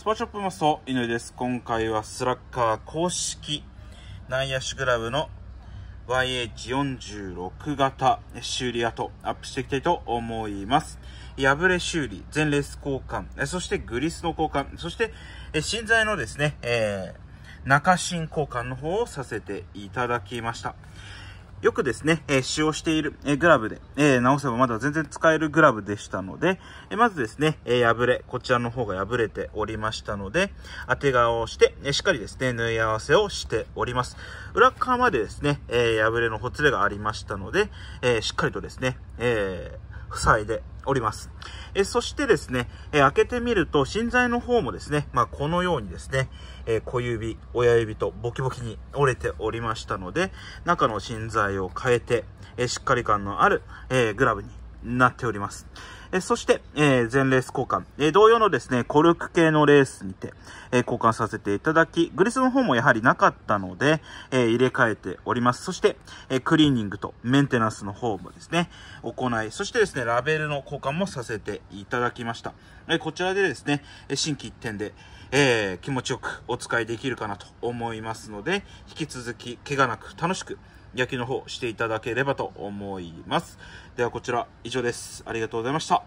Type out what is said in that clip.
スポーョップマスト乾です。今回はスラッカー公式内野手グラブの YH46 型修理跡アップしていきたいと思います。破れ修理、全レース交換、そしてグリスの交換、そして新材のですね、えー、中芯交換の方をさせていただきました。よくですね、え使用している、えグラブで、え直せばまだ全然使えるグラブでしたので、えまずですね、え破れ、こちらの方が破れておりましたので、当て側をして、えしっかりですね、縫い合わせをしております。裏側までですね、え破れのほつれがありましたので、えしっかりとですね、え塞いでおります。えそしてですね、え開けてみると、芯材の方もですね、まあ、このようにですね、え小指、親指とボキボキに折れておりましたので、中の芯材を変えて、えしっかり感のある、えグラブになっております。えそして、えー、全レース交換、え同様のですね、コルク系のレースにて、えー、交換させていただき、グリスの方もやはりなかったので、え入れ替えております。そして、えクリーニングとメンテナンスの方もですね、行い、そしてですね、ラベルの交換もさせていただきました。えこちらでですね、新規一点で、え気持ちよくお使いできるかなと思いますので、引き続き、怪我なく楽しく、焼きの方していただければと思います。ではこちら以上です。ありがとうございました。